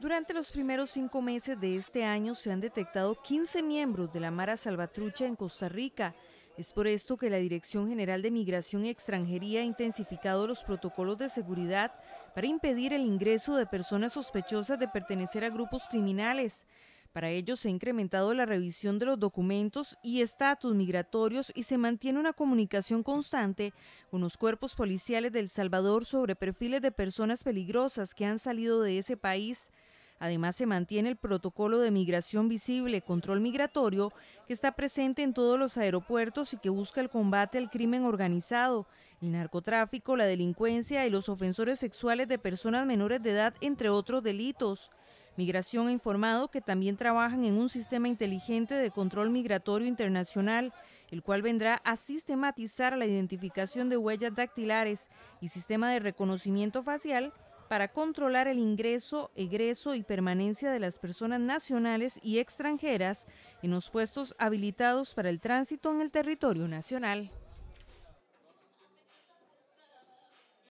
Durante los primeros cinco meses de este año se han detectado 15 miembros de la Mara Salvatrucha en Costa Rica. Es por esto que la Dirección General de Migración y Extranjería ha intensificado los protocolos de seguridad para impedir el ingreso de personas sospechosas de pertenecer a grupos criminales. Para ello se ha incrementado la revisión de los documentos y estatus migratorios y se mantiene una comunicación constante con los cuerpos policiales del Salvador sobre perfiles de personas peligrosas que han salido de ese país Además, se mantiene el protocolo de migración visible, control migratorio, que está presente en todos los aeropuertos y que busca el combate al crimen organizado, el narcotráfico, la delincuencia y los ofensores sexuales de personas menores de edad, entre otros delitos. Migración ha informado que también trabajan en un sistema inteligente de control migratorio internacional, el cual vendrá a sistematizar la identificación de huellas dactilares y sistema de reconocimiento facial para controlar el ingreso, egreso y permanencia de las personas nacionales y extranjeras en los puestos habilitados para el tránsito en el territorio nacional.